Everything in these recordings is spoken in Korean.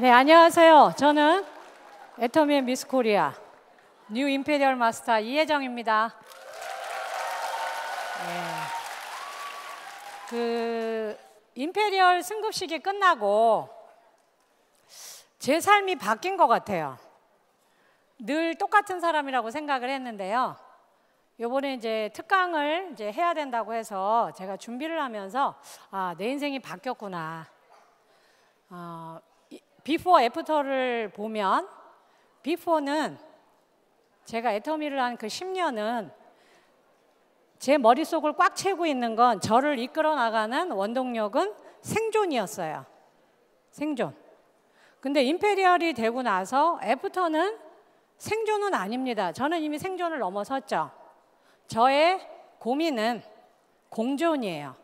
네, 안녕하세요. 저는 애터미의 미스 코리아 뉴 임페리얼 마스터 이혜정입니다. 네. 그 임페리얼 승급식이 끝나고 제 삶이 바뀐 것 같아요. 늘 똑같은 사람이라고 생각을 했는데요. 요번에 이제 특강을 이제 해야 된다고 해서 제가 준비를 하면서 아, 내 인생이 바뀌었구나. 어, 비포 애프터를 보면 비포는 제가 애터미를 한 그 10년은 제 머릿속을 꽉 채고 우 있는 건 저를 이끌어 나가는 원동력은 생존이었어요. 생존. 근데 임페리얼이 되고 나서 애프터는 생존은 아닙니다. 저는 이미 생존을 넘어섰죠. 저의 고민은 공존이에요.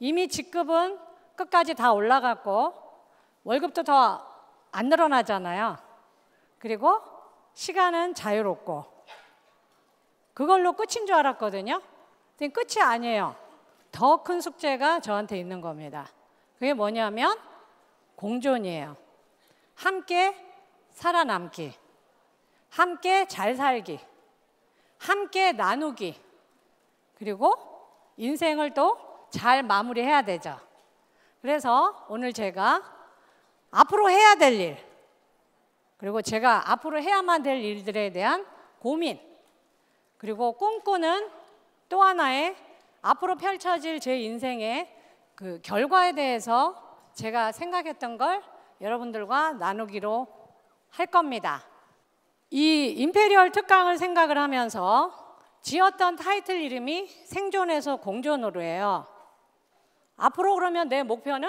이미 직급은 끝까지 다 올라갔고 월급도 더 안 늘어나잖아요. 그리고 시간은 자유롭고 그걸로 끝인 줄 알았거든요. 근데 끝이 아니에요. 더 큰 숙제가 저한테 있는 겁니다. 그게 뭐냐면 공존이에요. 함께 살아남기, 함께 잘 살기, 함께 나누기, 그리고 인생을 또 잘 마무리해야 되죠. 그래서 오늘 제가 앞으로 해야 될 일, 그리고 제가 앞으로 해야만 될 일들에 대한 고민, 그리고 꿈꾸는 또 하나의 앞으로 펼쳐질 제 인생의 그 결과에 대해서 제가 생각했던 걸 여러분들과 나누기로 할 겁니다. 이 임페리얼 특강을 생각을 하면서 지었던 타이틀 이름이 생존에서 공존으로해요 앞으로 그러면 내 목표는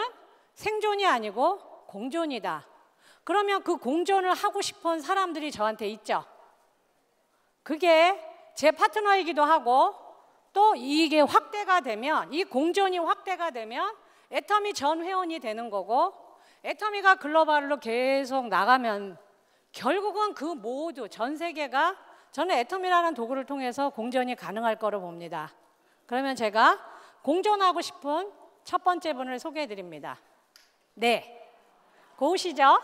생존이 아니고 공존이다. 그러면 그 공존을 하고 싶은 사람들이 저한테 있죠. 그게 제 파트너이기도 하고 또 이게 확대가 되면 이 공존이 확대가 되면 애터미 전 회원이 되는 거고 애터미가 글로벌로 계속 나가면 결국은 그 모두 전 세계가 저는 애터미라는 도구를 통해서 공존이 가능할 거로 봅니다. 그러면 제가 공존하고 싶은 첫 번째 분을 소개해 드립니다. 네. 고우시죠?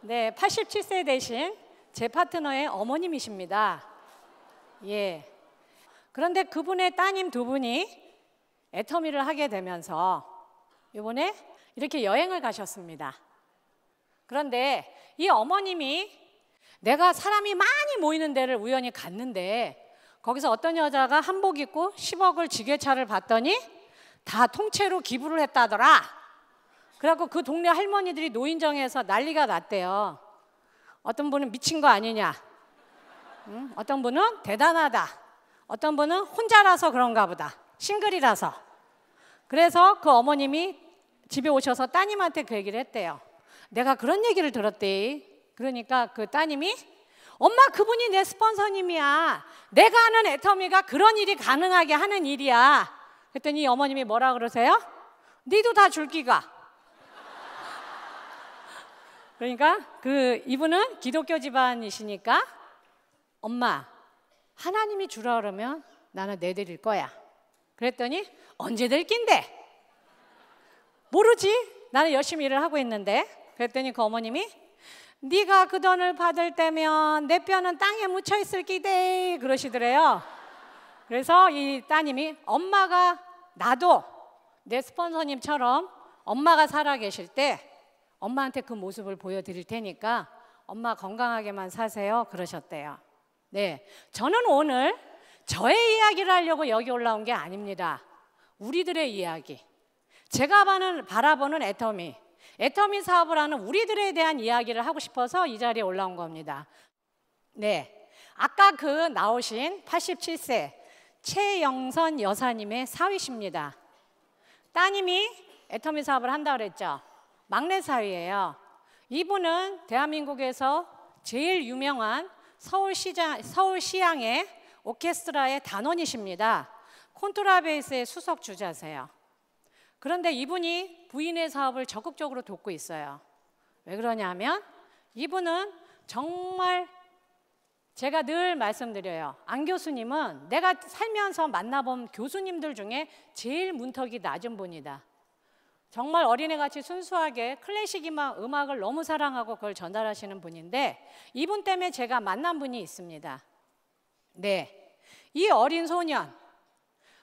네, 87세 되신 제 파트너의 어머님이십니다. 예. 그런데 그분의 따님 두 분이 애터미를 하게 되면서 이번에 이렇게 여행을 가셨습니다. 그런데 이 어머님이 내가 사람이 많이 모이는 데를 우연히 갔는데 거기서 어떤 여자가 한복 입고 10억을 지게차를 봤더니 다 통째로 기부를 했다더라. 그래갖고 그 동네 할머니들이 노인정에서 난리가 났대요. 어떤 분은 미친 거 아니냐. 응? 어떤 분은 대단하다. 어떤 분은 혼자라서 그런가 보다. 싱글이라서. 그래서 그 어머님이 집에 오셔서 따님한테 그 얘기를 했대요. 내가 그런 얘기를 들었대. 그러니까 그 따님이 엄마 그분이 내 스폰서님이야. 내가 아는 애터미가 그런 일이 가능하게 하는 일이야. 그랬더니 어머님이 뭐라 그러세요? 니도 다 줄기가. 그러니까 그 이분은 기독교 집안이시니까 엄마 하나님이 주라 그러면 나는 내드릴 거야. 그랬더니 언제 될 낀데? 모르지. 나는 열심히 일을 하고 있는데. 그랬더니 그 어머님이 네가 그 돈을 받을 때면 내 뼈는 땅에 묻혀 있을 기대 그러시더래요. 그래서 이 따님이 엄마가 나도 내 스폰서님처럼 엄마가 살아 계실 때 엄마한테 그 모습을 보여드릴 테니까 엄마 건강하게만 사세요. 그러셨대요. 네. 저는 오늘 저의 이야기를 하려고 여기 올라온 게 아닙니다. 우리들의 이야기. 제가 바라보는 애터미. 애터미 사업을 하는 우리들에 대한 이야기를 하고 싶어서 이 자리에 올라온 겁니다. 네. 아까 그 나오신 87세 최영선 여사님의 사위십니다. 따님이 애터미 사업을 한다 고 그랬죠. 막내 사위예요. 이분은 대한민국에서 제일 유명한 서울시장, 서울시향의 오케스트라의 단원이십니다. 콘트라베이스의 수석 주자세요. 그런데 이분이 부인의 사업을 적극적으로 돕고 있어요. 왜 그러냐면 이분은 정말 제가 늘 말씀드려요. 안 교수님은 내가 살면서 만나본 교수님들 중에 제일 문턱이 낮은 분이다. 정말 어린애같이 순수하게 클래식 음악을 너무 사랑하고 그걸 전달하시는 분인데 이분 때문에 제가 만난 분이 있습니다. 네. 이 어린 소년,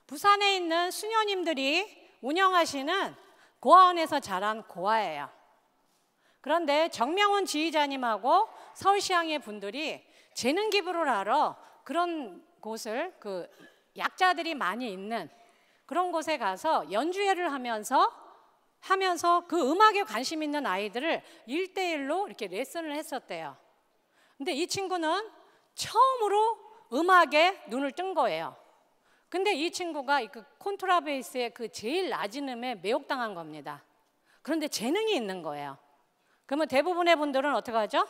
부산에 있는 수녀님들이 운영하시는 고아원에서 자란 고아예요. 그런데 정명훈 지휘자님하고 서울시향의 분들이 재능 기부를 하러 그런 곳을 그 약자들이 많이 있는 그런 곳에 가서 연주회를 하면서 하면서 그 음악에 관심 있는 아이들을 일대일로 이렇게 레슨을 했었대요. 근데 이 친구는 처음으로 음악에 눈을 뜬 거예요. 근데 이 친구가 그 콘트라베이스의 그 제일 낮은 음에 매혹당한 겁니다. 그런데 재능이 있는 거예요. 그러면 대부분의 분들은 어떻게 하죠?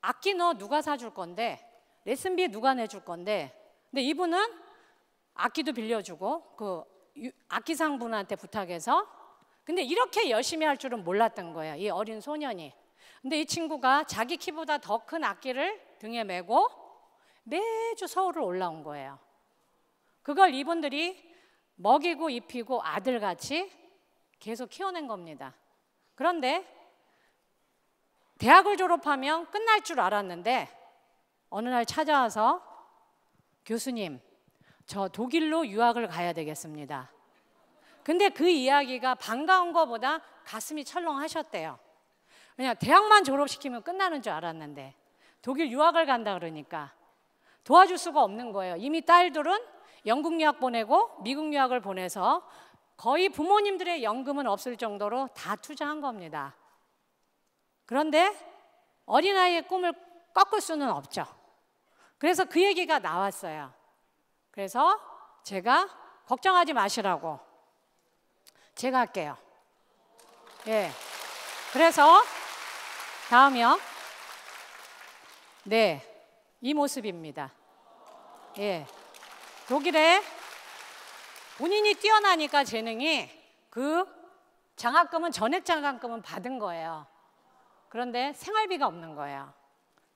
악기 너 누가 사줄 건데 레슨비 누가 내줄 건데 근데 이분은 악기도 빌려주고 그 악기상 분한테 부탁해서 근데 이렇게 열심히 할 줄은 몰랐던 거예요. 이 어린 소년이. 근데 이 친구가 자기 키보다 더 큰 악기를 등에 메고 매주 서울을 올라온 거예요. 그걸 이분들이 먹이고 입히고 아들같이 계속 키워낸 겁니다. 그런데 대학을 졸업하면 끝날 줄 알았는데 어느 날 찾아와서 교수님, 저 독일로 유학을 가야 되겠습니다. 근데 그 이야기가 반가운 것보다 가슴이 철렁하셨대요. 그냥 대학만 졸업시키면 끝나는 줄 알았는데 독일 유학을 간다 그러니까 도와줄 수가 없는 거예요. 이미 딸들은 영국 유학 보내고 미국 유학을 보내서 거의 부모님들의 연금은 없을 정도로 다 투자한 겁니다. 그런데 어린아이의 꿈을 꺾을 수는 없죠. 그래서 그 얘기가 나왔어요. 그래서 제가 걱정하지 마시라고 제가 할게요. 예. 그래서 다음이요. 네. 이 모습입니다. 예. 독일에 본인이 뛰어나니까 재능이 그 장학금은 전액 장학금은 받은 거예요. 그런데 생활비가 없는 거예요.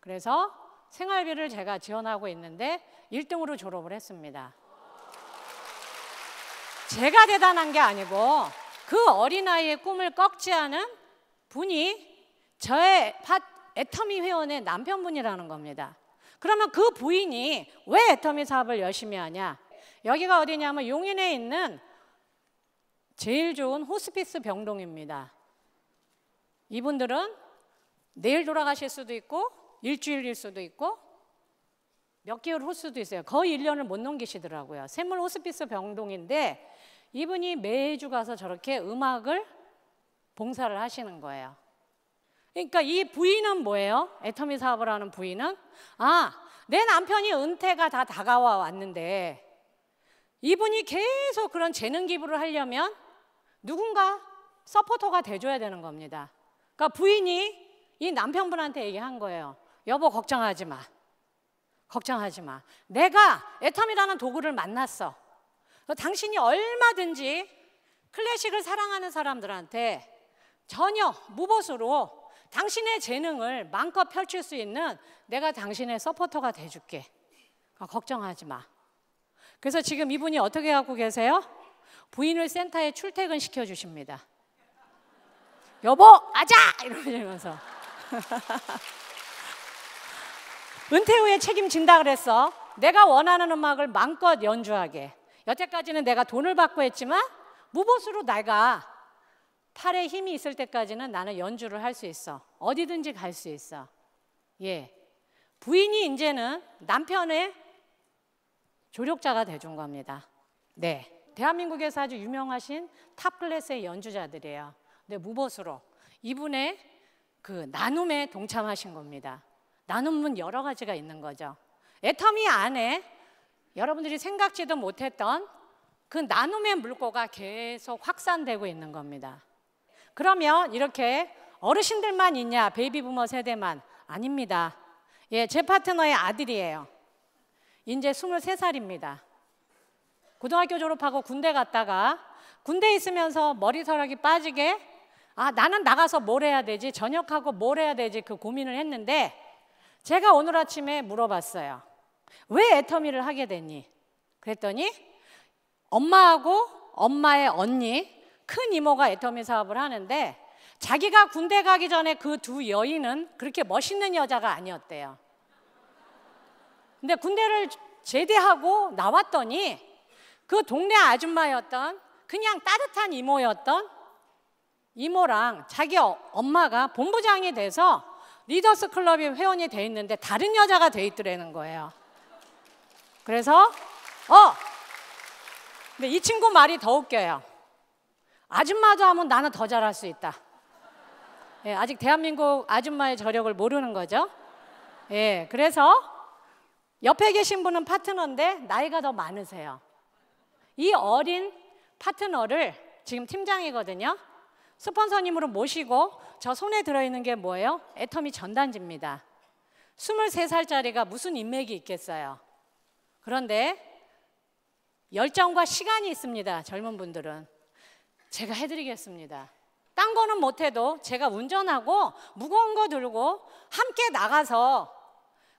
그래서 생활비를 제가 지원하고 있는데 1등으로 졸업을 했습니다. 제가 대단한 게 아니고 그 어린아이의 꿈을 꺾지 않은 분이 저의 애터미 회원의 남편분이라는 겁니다. 그러면 그 부인이 왜 애터미 사업을 열심히 하냐? 여기가 어디냐면 용인에 있는 제일 좋은 호스피스 병동입니다. 이분들은 내일 돌아가실 수도 있고 일주일일 수도 있고 몇 개월 호수도 있어요. 거의 1년을 못 넘기시더라고요. 샘물 호스피스 병동인데 이분이 매주 가서 저렇게 음악을 봉사를 하시는 거예요. 그러니까 이 부인은 뭐예요? 애터미 사업을 하는 부인은 아, 내 남편이 은퇴가 다 다가와 왔는데 이분이 계속 그런 재능 기부를 하려면 누군가 서포터가 돼줘야 되는 겁니다. 그러니까 부인이 이 남편분한테 얘기한 거예요. 여보 걱정하지 마. 걱정하지 마. 내가 애텀이라는 도구를 만났어. 당신이 얼마든지 클래식을 사랑하는 사람들한테 전혀 무보수로 당신의 재능을 마음껏 펼칠 수 있는 내가 당신의 서포터가 돼줄게. 어, 걱정하지 마. 그래서 지금 이분이 어떻게 갖고 계세요? 부인을 센터에 출퇴근 시켜주십니다. 여보, 아자! 이러면서. 은퇴 후에 책임진다 그랬어. 내가 원하는 음악을 마음껏 연주하게. 여태까지는 내가 돈을 받고 했지만 무보수로 내가 팔에 힘이 있을 때까지는 나는 연주를 할 수 있어. 어디든지 갈 수 있어. 예. 부인이 이제는 남편의 조력자가 돼준 겁니다. 네. 대한민국에서 아주 유명하신 탑 클래스의 연주자들이에요. 근데 무보수로 이분의 그 나눔에 동참하신 겁니다. 나눔은 여러 가지가 있는 거죠. 애터미 안에 여러분들이 생각지도 못했던 그 나눔의 물고가 계속 확산되고 있는 겁니다. 그러면 이렇게 어르신들만 있냐, 베이비부머 세대만 아닙니다. 예, 제 파트너의 아들이에요. 이제 23살입니다. 고등학교 졸업하고 군대 갔다가 군대 있으면서 머리서락이 빠지게 아, 나는 나가서 뭘 해야 되지? 전역하고 뭘 해야 되지? 그 고민을 했는데 제가 오늘 아침에 물어봤어요. 왜 애터미를 하게 됐니? 그랬더니 엄마하고 엄마의 언니, 큰 이모가 애터미 사업을 하는데 자기가 군대 가기 전에 그 두 여인은 그렇게 멋있는 여자가 아니었대요. 근데 군대를 제대하고 나왔더니 그 동네 아줌마였던 그냥 따뜻한 이모였던 이모랑 자기 엄마가 본부장이 돼서 리더스 클럽이 회원이 돼 있는데 다른 여자가 돼 있더라는 거예요. 그래서 어 근데 이 친구 말이 더 웃겨요. 아줌마도 하면 나는 더 잘할 수 있다. 예, 아직 대한민국 아줌마의 저력을 모르는 거죠. 예, 그래서 옆에 계신 분은 파트너인데 나이가 더 많으세요. 이 어린 파트너를 지금 팀장이거든요. 스폰서님으로 모시고 저 손에 들어있는 게 뭐예요? 애터미 전단지입니다. 23살짜리가 무슨 인맥이 있겠어요? 그런데 열정과 시간이 있습니다. 젊은 분들은. 제가 해드리겠습니다. 딴 거는 못해도 제가 운전하고 무거운 거 들고 함께 나가서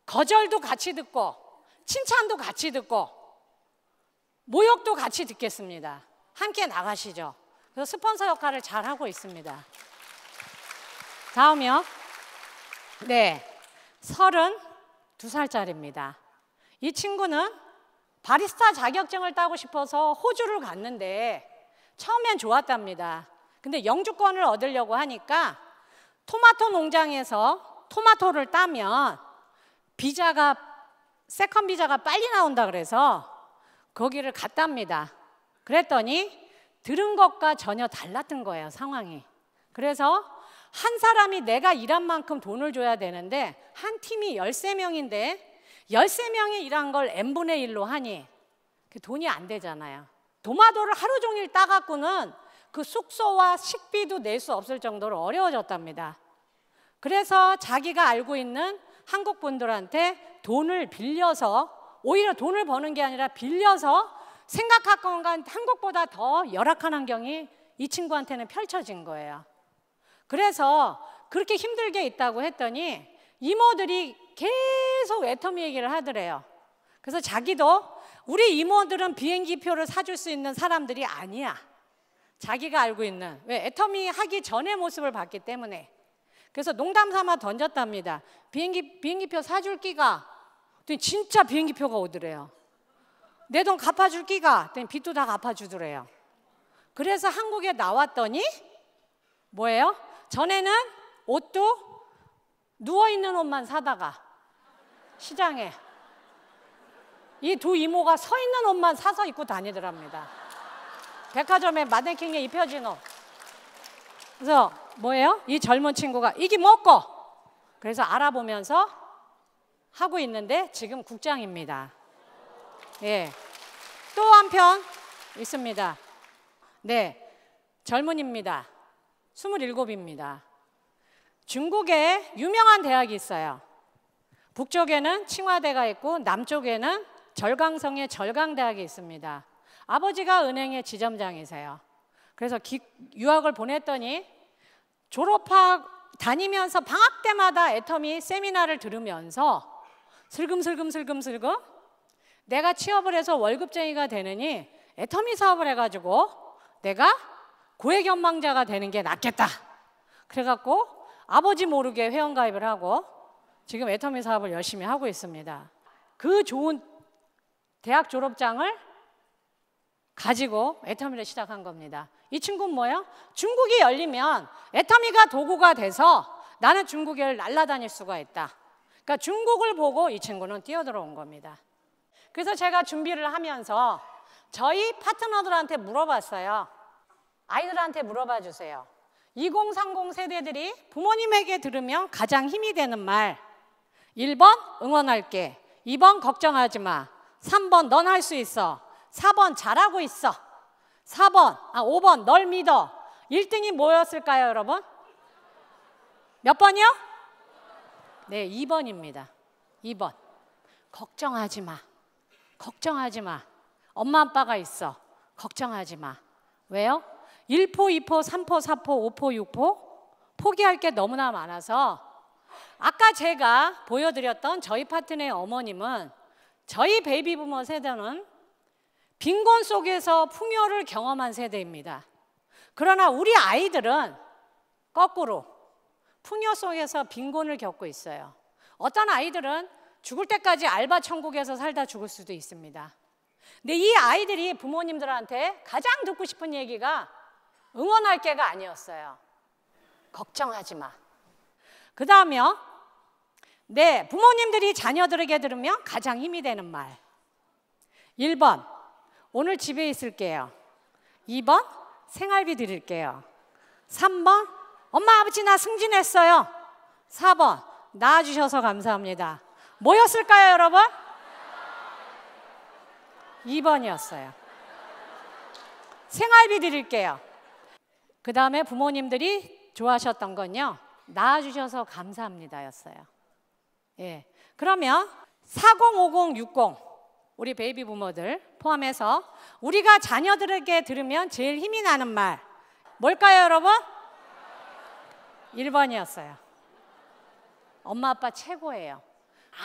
거절도 같이 듣고 칭찬도 같이 듣고 모욕도 같이 듣겠습니다. 함께 나가시죠. 그래서 스폰서 역할을 잘 하고 있습니다. 다음이요. 네. 서른 두살짜리입니다이 친구는 바리스타 자격증을 따고 싶어서 호주를 갔는데 처음엔 좋았답니다. 근데 영주권을 얻으려고 하니까 토마토 농장에서 토마토를 따면 비자가 세컨 비자가 빨리 나온다 그래서 거기를 갔답니다. 그랬더니 들은 것과 전혀 달랐던 거예요, 상황이. 그래서 한 사람이 내가 일한 만큼 돈을 줘야 되는데 한 팀이 13명인데 13명이 일한 걸 n분의 1로 하니 그 돈이 안 되잖아요. 도마도를 하루 종일 따갖고는 그 숙소와 식비도 낼 수 없을 정도로 어려워졌답니다. 그래서 자기가 알고 있는 한국 분들한테 돈을 빌려서 오히려 돈을 버는 게 아니라 빌려서 생각할 건간 한국보다 더 열악한 환경이 이 친구한테는 펼쳐진 거예요. 그래서 그렇게 힘들게 있다고 했더니 이모들이 계속 애터미 얘기를 하더래요. 그래서 자기도 우리 이모들은 비행기표를 사줄 수 있는 사람들이 아니야. 자기가 알고 있는 왜 애터미 하기 전의 모습을 봤기 때문에 그래서 농담 삼아 던졌답니다. 비행기 비행기표 사줄 기가 진짜 비행기표가 오더래요. 내돈 갚아줄 끼가 빚도 다 갚아주더래요. 그래서 한국에 나왔더니 뭐예요? 전에는 옷도 누워있는 옷만 사다가 시장에 이 두 이모가 서 있는 옷만 사서 입고 다니더랍니다. 백화점에 마네킹에 입혀진 옷. 그래서 뭐예요? 이 젊은 친구가 이게 뭐고? 그래서 알아보면서 하고 있는데 지금 국장입니다. 예. 또 한편 있습니다. 네, 젊은입니다. 27입니다. 중국에 유명한 대학이 있어요. 북쪽에는 칭화대가 있고 남쪽에는 절강성의 절강대학이 있습니다. 아버지가 은행의 지점장이세요. 그래서 기, 유학을 보냈더니 졸업학 다니면서 방학 때마다 애터미 세미나를 들으면서 슬금슬금슬금슬금 내가 취업을 해서 월급쟁이가 되느니 애터미 사업을 해가지고 내가 고액 연망자가 되는 게 낫겠다. 그래갖고 아버지 모르게 회원가입을 하고 지금 애터미 사업을 열심히 하고 있습니다. 그 좋은 대학 졸업장을 가지고 애터미를 시작한 겁니다. 이 친구는 뭐예요? 중국이 열리면 애터미가 도구가 돼서 나는 중국을 날아다닐 수가 있다. 그러니까 중국을 보고 이 친구는 뛰어들어온 겁니다. 그래서 제가 준비를 하면서 저희 파트너들한테 물어봤어요. 아이들한테 물어봐 주세요. 2030 세대들이 부모님에게 들으면 가장 힘이 되는 말. 1번 응원할게. 2번 걱정하지 마. 3번 넌 할 수 있어. 4번 잘하고 있어. 4번, 아, 5번 널 믿어. 1등이 뭐였을까요, 여러분? 몇 번이요? 네, 2번입니다. 2번. 걱정하지 마. 걱정하지 마. 엄마 아빠가 있어. 걱정하지 마. 왜요? 1포, 2포, 3포, 4포, 5포, 6포 포기할 게 너무나 많아서 아까 제가 보여드렸던 저희 파트너의 어머님은 저희 베이비부머 세대는 빈곤 속에서 풍요를 경험한 세대입니다. 그러나 우리 아이들은 거꾸로 풍요 속에서 빈곤을 겪고 있어요. 어떤 아이들은 죽을 때까지 알바 천국에서 살다 죽을 수도 있습니다. 근데 이 아이들이 부모님들한테 가장 듣고 싶은 얘기가 응원할 게가 아니었어요. 걱정하지 마. 그 다음이요. 네, 부모님들이 자녀들에게 들으면 가장 힘이 되는 말. 1번, 오늘 집에 있을게요. 2번, 생활비 드릴게요. 3번, 엄마, 아버지 나 승진했어요. 4번, 낳아주셔서 감사합니다. 뭐였을까요, 여러분? 2번이었어요. 생활비 드릴게요. 그 다음에 부모님들이 좋아하셨던 건요. 낳아주셔서 감사합니다였어요. 예. 그러면 4050 60 우리 베이비 부모들 포함해서 우리가 자녀들에게 들으면 제일 힘이 나는 말 뭘까요, 여러분? 1번이었어요. 엄마 아빠 최고예요.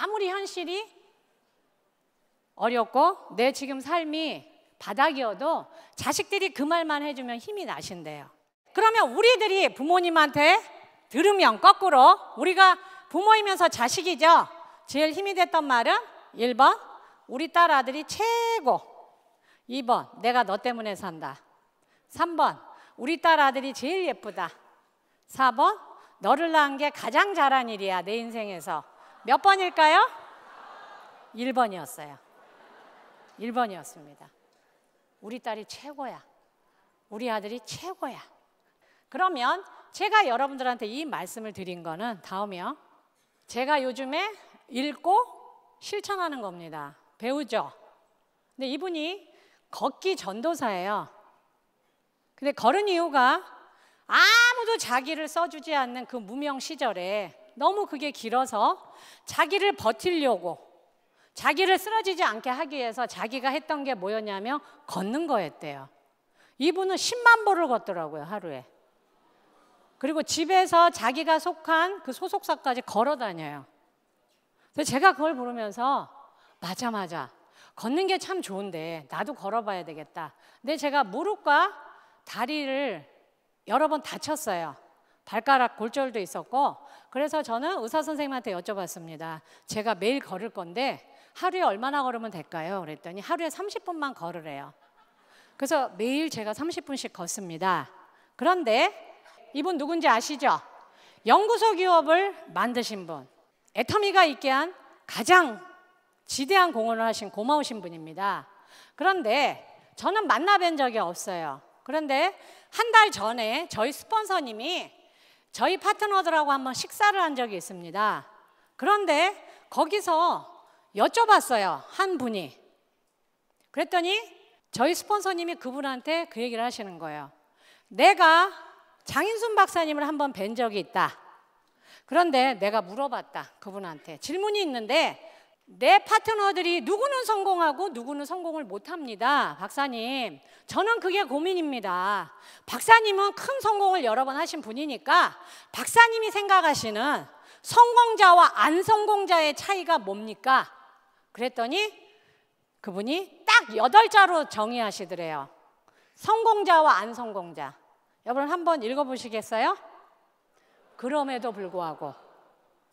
아무리 현실이 어렵고 내 지금 삶이 바닥이어도 자식들이 그 말만 해주면 힘이 나신대요. 그러면 우리들이 부모님한테 들으면 거꾸로 우리가 부모이면서 자식이죠. 제일 힘이 됐던 말은 1번 우리 딸 아들이 최고 2번 내가 너 때문에 산다 3번 우리 딸 아들이 제일 예쁘다 4번 너를 낳은 게 가장 잘한 일이야 내 인생에서 몇 번일까요? 1번이었어요. 1번이었습니다. 우리 딸이 최고야. 우리 아들이 최고야. 그러면 제가 여러분들한테 이 말씀을 드린 거는 다음이요. 제가 요즘에 읽고 실천하는 겁니다. 배우죠. 근데 이분이 걷기 전도사예요. 근데 걸은 이유가 아무도 자기를 써주지 않는 그 무명 시절에 너무 그게 길어서 자기를 버틸려고 자기를 쓰러지지 않게 하기 위해서 자기가 했던 게 뭐였냐면 걷는 거였대요. 이분은 10만 보를 걷더라고요, 하루에. 그리고 집에서 자기가 속한 그 소속사까지 걸어 다녀요. 그래서 제가 그걸 보면서 맞아, 맞아. 걷는 게 참 좋은데 나도 걸어봐야 되겠다. 근데 제가 무릎과 다리를 여러 번 다쳤어요. 발가락 골절도 있었고 그래서 저는 의사 선생님한테 여쭤봤습니다. 제가 매일 걸을 건데 하루에 얼마나 걸으면 될까요? 그랬더니 하루에 30분만 걸으래요. 그래서 매일 제가 30분씩 걷습니다. 그런데 이분 누군지 아시죠? 연구소 기업을 만드신 분, 애터미가 있게 한 가장 지대한 공헌을 하신 고마우신 분입니다. 그런데 저는 만나뵌 적이 없어요. 그런데 한 달 전에 저희 스폰서님이 저희 파트너들하고 한번 식사를 한 적이 있습니다. 그런데 거기서 여쭤봤어요. 한 분이. 그랬더니 저희 스폰서님이 그분한테 그 얘기를 하시는 거예요. 내가 장인순 박사님을 한번 뵌 적이 있다. 그런데 내가 물어봤다. 그분한테. 질문이 있는데 내 파트너들이 누구는 성공하고 누구는 성공을 못합니다. 박사님, 저는 그게 고민입니다. 박사님은 큰 성공을 여러 번 하신 분이니까 박사님이 생각하시는 성공자와 안 성공자의 차이가 뭡니까? 그랬더니 그분이 딱여 자로 정의하시더래요. 성공자와 안 성공자. 여러분 한번 읽어보시겠어요? 그럼에도 불구하고.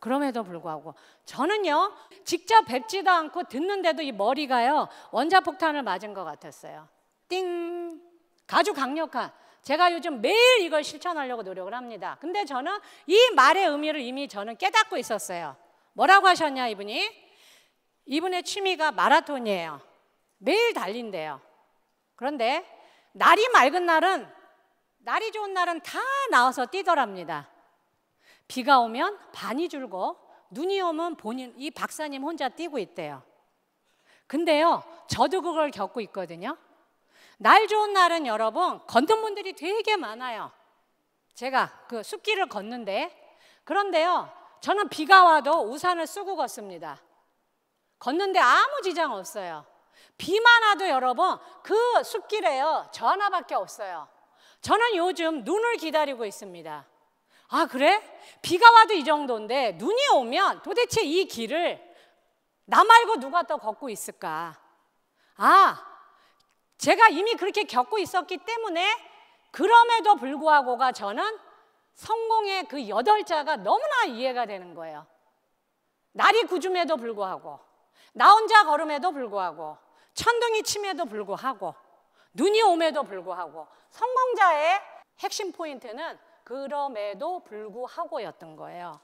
그럼에도 불구하고 저는요 직접 뵙지도 않고 듣는데도 이 머리가요 원자폭탄을 맞은 것 같았어요 띵 아주 강력한 제가 요즘 매일 이걸 실천하려고 노력을 합니다 근데 저는 이 말의 의미를 이미 저는 깨닫고 있었어요 뭐라고 하셨냐 이분이 이분의 취미가 마라톤이에요 매일 달린대요 그런데 날이 맑은 날은 날이 좋은 날은 다 나와서 뛰더랍니다 비가 오면 반이 줄고 눈이 오면 본인 이 박사님 혼자 뛰고 있대요. 근데요, 저도 그걸 겪고 있거든요. 날 좋은 날은 여러분 걷는 분들이 되게 많아요. 제가 그 숲길을 걷는데 그런데요, 저는 비가 와도 우산을 쓰고 걷습니다. 걷는데 아무 지장 없어요. 비만 와도 여러분 그 숲길에요 저 하나밖에 없어요. 저는 요즘 눈을 기다리고 있습니다. 아, 그래? 비가 와도 이 정도인데 눈이 오면 도대체 이 길을 나 말고 누가 더 걷고 있을까? 아, 제가 이미 그렇게 겪고 있었기 때문에 그럼에도 불구하고가 저는 성공의 그 여덟 자가 너무나 이해가 되는 거예요. 날이 구음에도 불구하고, 나 혼자 걸음에도 불구하고, 천둥이 침에도 불구하고, 눈이 오에도 불구하고, 성공자의 핵심 포인트는 그럼에도 불구하고였던 거예요.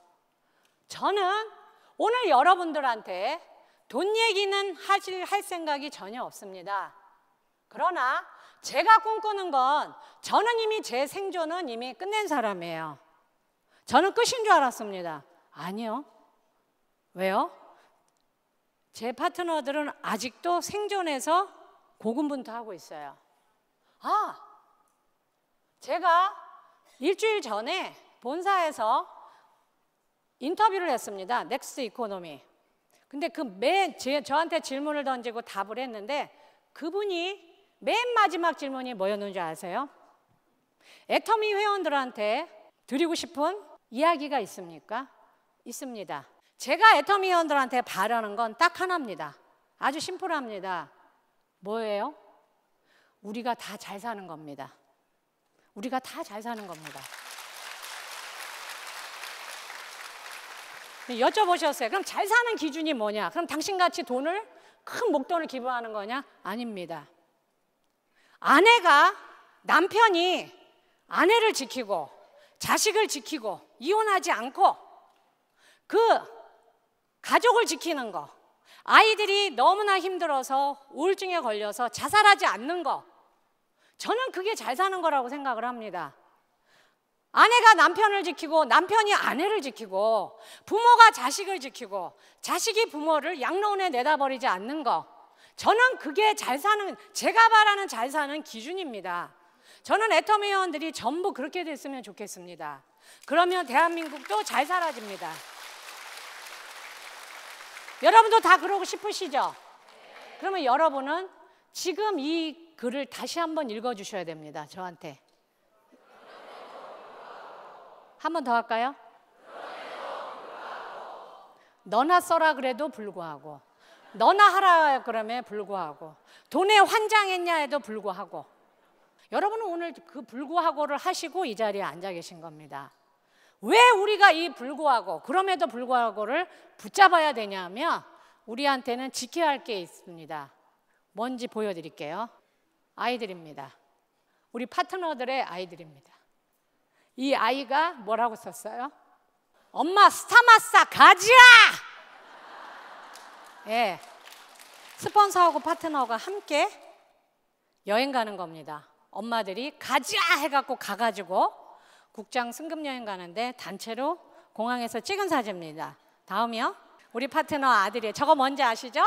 저는 오늘 여러분들한테 돈 얘기는 하실, 할 생각이 전혀 없습니다. 그러나 제가 꿈꾸는 건 저는 이미 제 생존은 이미 끝낸 사람이에요. 저는 끝인 줄 알았습니다. 아니요. 왜요? 제 파트너들은 아직도 생존해서 고군분투하고 있어요. 아, 제가 일주일 전에 본사에서 인터뷰를 했습니다. 넥스 이코노미. 근데 그맨 저한테 질문을 던지고 답을 했는데 그분이 맨 마지막 질문이 뭐였는지 아세요? 애터미 회원들한테 드리고 싶은 이야기가 있습니까? 있습니다. 제가 애터미 회원들한테 바라는 건 딱 하나입니다. 아주 심플합니다. 뭐예요? 우리가 다 잘 사는 겁니다. 우리가 다 잘 사는 겁니다. 여쭤보셨어요. 그럼 잘 사는 기준이 뭐냐? 그럼 당신같이 돈을 큰 목돈을 기부하는 거냐? 아닙니다. 아내가 남편이 아내를 지키고 자식을 지키고 이혼하지 않고 그 가족을 지키는 거 아이들이 너무나 힘들어서 우울증에 걸려서 자살하지 않는 거 저는 그게 잘 사는 거라고 생각을 합니다. 아내가 남편을 지키고 남편이 아내를 지키고 부모가 자식을 지키고 자식이 부모를 양로원에 내다버리지 않는 거 저는 그게 잘 사는 제가 바라는 잘 사는 기준입니다. 저는 애터미 회원들이 전부 그렇게 됐으면 좋겠습니다. 그러면 대한민국도 잘 사라집니다. 여러분도 다 그러고 싶으시죠? 그러면 여러분은 지금 이 글을 다시 한 번 읽어 주셔야 됩니다. 저한테. 한 번 더 할까요? 너나 써라 그래도 불구하고 너나 하라 그러면 불구하고 돈에 환장했냐 해도 불구하고 여러분은 오늘 그 불구하고를 하시고 이 자리에 앉아 계신 겁니다. 왜 우리가 이 불구하고 그럼에도 불구하고를 붙잡아야 되냐면 우리한테는 지켜야 할 게 있습니다. 뭔지 보여드릴게요. 아이들입니다. 우리 파트너들의 아이들입니다. 이 아이가 뭐라고 썼어요? 엄마 스타마사 가지라! 예. 스폰서하고 파트너가 함께 여행 가는 겁니다. 엄마들이 가지라! 해갖고 가가지고 국장 승급 여행 가는데 단체로 공항에서 찍은 사진입니다. 다음이요. 우리 파트너 아들이 저거 뭔지 아시죠?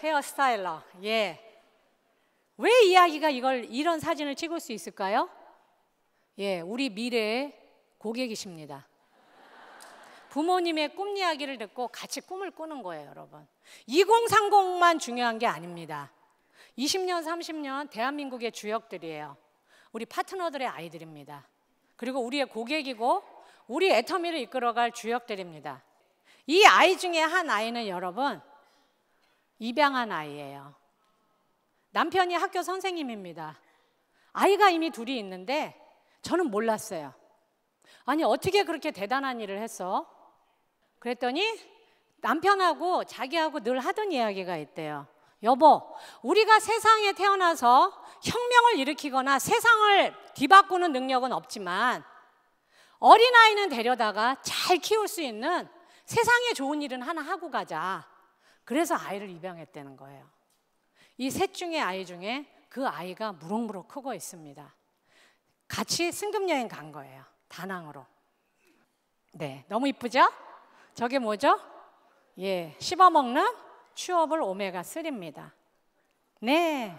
헤어스타일러. 예. 왜 이야기가 이걸 이런 사진을 찍을 수 있을까요? 예, 우리 미래의 고객이십니다. 부모님의 꿈 이야기를 듣고 같이 꿈을 꾸는 거예요, 여러분. 2030만 중요한 게 아닙니다. 20년, 30년 대한민국의 주역들이에요. 우리 파트너들의 아이들입니다. 그리고 우리의 고객이고 우리 애터미를 이끌어갈 주역들입니다. 이 아이 중에 한 아이는 여러분 입양한 아이예요. 남편이 학교 선생님입니다. 아이가 이미 둘이 있는데 저는 몰랐어요. 아니, 어떻게 그렇게 대단한 일을 했어? 그랬더니 남편하고 자기하고 늘 하던 이야기가 있대요. 여보, 우리가 세상에 태어나서 혁명을 일으키거나 세상을 뒤바꾸는 능력은 없지만 어린아이는 데려다가 잘 키울 수 있는 세상에 좋은 일은 하나 하고 가자. 그래서 아이를 입양했다는 거예요. 이셋 중에 아이 중에 그 아이가 무럭무럭 크고 있습니다. 같이 승급 여행 간 거예요. 다낭으로. 네, 너무 이쁘죠? 저게 뭐죠? 예, 씹어 먹는 추업을 오메가 3입니다. 네,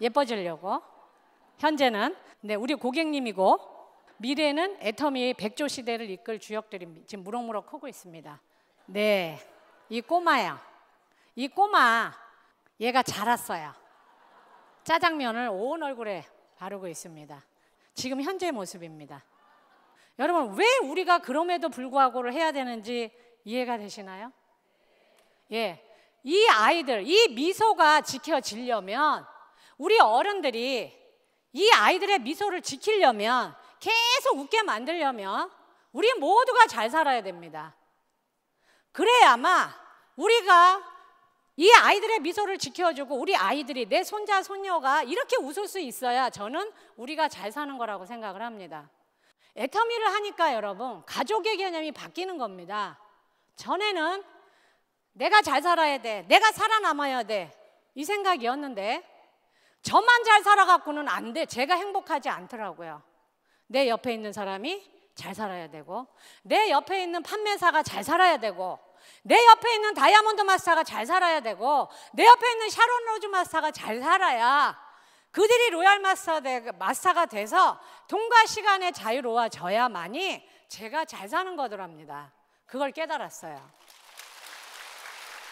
예뻐지려고. 현재는 네 우리 고객님이고 미래는 애터미 백조 시대를 이끌 주역들이 지금 무럭무럭 크고 있습니다. 네, 이 꼬마야, 이 꼬마 얘가 자랐어요. 짜장면을 온 얼굴에 바르고 있습니다. 지금 현재 모습입니다. 여러분, 왜 우리가 그럼에도 불구하고를 해야 되는지 이해가 되시나요? 예. 이 아이들, 이 미소가 지켜지려면 우리 어른들이 이 아이들의 미소를 지키려면 계속 웃게 만들려면 우리 모두가 잘 살아야 됩니다. 그래야만 우리가 이 아이들의 미소를 지켜주고 우리 아이들이 내 손자 손녀가 이렇게 웃을 수 있어야 저는 우리가 잘 사는 거라고 생각을 합니다. 애터미를 하니까 여러분 가족의 개념이 바뀌는 겁니다. 전에는 내가 잘 살아야 돼, 내가 살아남아야 돼 이 생각이었는데 저만 잘 살아갖고는 안 돼. 제가 행복하지 않더라고요. 내 옆에 있는 사람이 잘 살아야 되고 내 옆에 있는 판매사가 잘 살아야 되고 내 옆에 있는 다이아몬드 마스터가 잘 살아야 되고 내 옆에 있는 샤론 로즈 마스터가 잘 살아야 그들이 로얄 마스터 가 돼서 돈과 시간에 자유로워져야만이 제가 잘 사는 거더랍니다. 그걸 깨달았어요.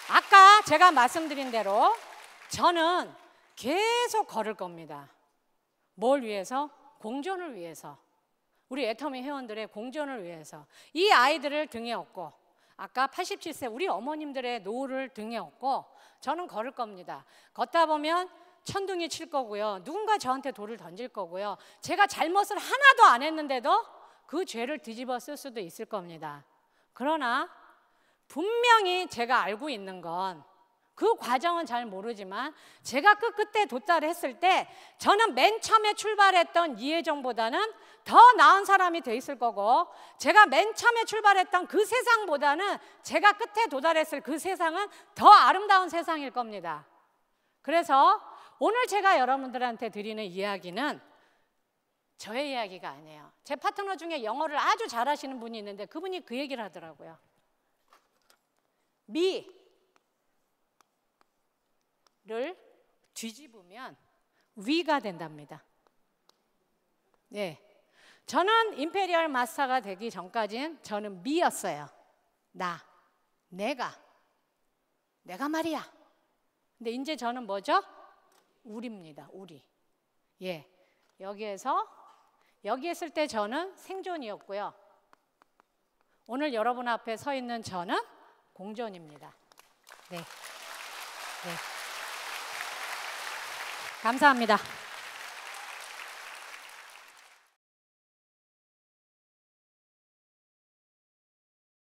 아까 제가 말씀드린 대로 저는 계속 걸을 겁니다. 뭘 위해서? 공존을 위해서. 우리 애터미 회원들의 공존을 위해서. 이 아이들을 등에 업고 아까 87세 우리 어머님들의 노후를 등에 업고 저는 걸을 겁니다. 걷다 보면 천둥이 칠 거고요. 누군가 저한테 돌을 던질 거고요. 제가 잘못을 하나도 안 했는데도 그 죄를 뒤집어 쓸 수도 있을 겁니다. 그러나 분명히 제가 알고 있는 건그 과정은 잘 모르지만 제가 끝끝에 도달을 했을 때 저는 맨 처음에 출발했던 이해정보다는더 나은 사람이 돼 있을 거고 제가 맨 처음에 출발했던 그 세상보다는 제가 끝에 도달했을 그 세상은 더 아름다운 세상일 겁니다. 그래서 오늘 제가 여러분들한테 드리는 이야기는 저의 이야기가 아니에요. 제 파트너 중에 영어를 아주 잘하시는 분이 있는데 그분이 그 얘기를 하더라고요. 미를 뒤집으면 위가 된답니다. 예. 저는 임페리얼 마스터가 되기 전까지는 저는 미였어요. 나, 내가, 내가 말이야. 근데 이제 저는 뭐죠? 우리입니다. 우리. 예. 여기에서 여기 있을 때 저는 생존이었고요. 오늘 여러분 앞에 서 있는 저는 공존입니다. 네. 네. 감사합니다.